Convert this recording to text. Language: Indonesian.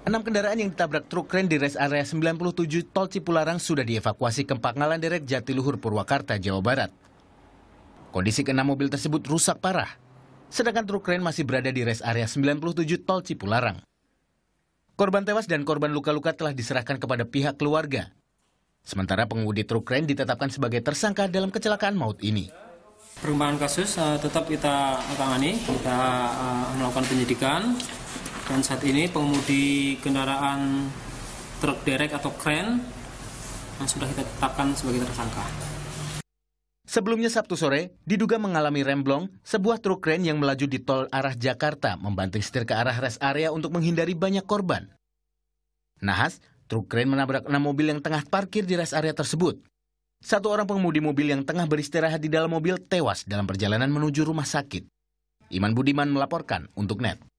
Enam kendaraan yang ditabrak truk kren di res area 97 Tol Cipularang sudah dievakuasi ke Pangkalan Derek Jatiluhur, Purwakarta, Jawa Barat. Kondisi keenam mobil tersebut rusak parah, sedangkan truk kren masih berada di res area 97 Tol Cipularang. Korban tewas dan korban luka-luka telah diserahkan kepada pihak keluarga. Sementara pengemudi truk kren ditetapkan sebagai tersangka dalam kecelakaan maut ini. Perkembangan kasus uh, tetap kita tangani, kita uh, melakukan penyidikan, dan saat ini pengemudi kendaraan truk derek atau kren yang sudah kita tetapkan sebagai tersangka. Sebelumnya Sabtu sore, diduga mengalami remblong, sebuah truk kren yang melaju di tol arah Jakarta membanting setir ke arah rest area untuk menghindari banyak korban. Nahas, truk kren menabrak enam mobil yang tengah parkir di rest area tersebut. Satu orang pengemudi mobil yang tengah beristirahat di dalam mobil tewas dalam perjalanan menuju rumah sakit. Iman Budiman melaporkan untuk NET.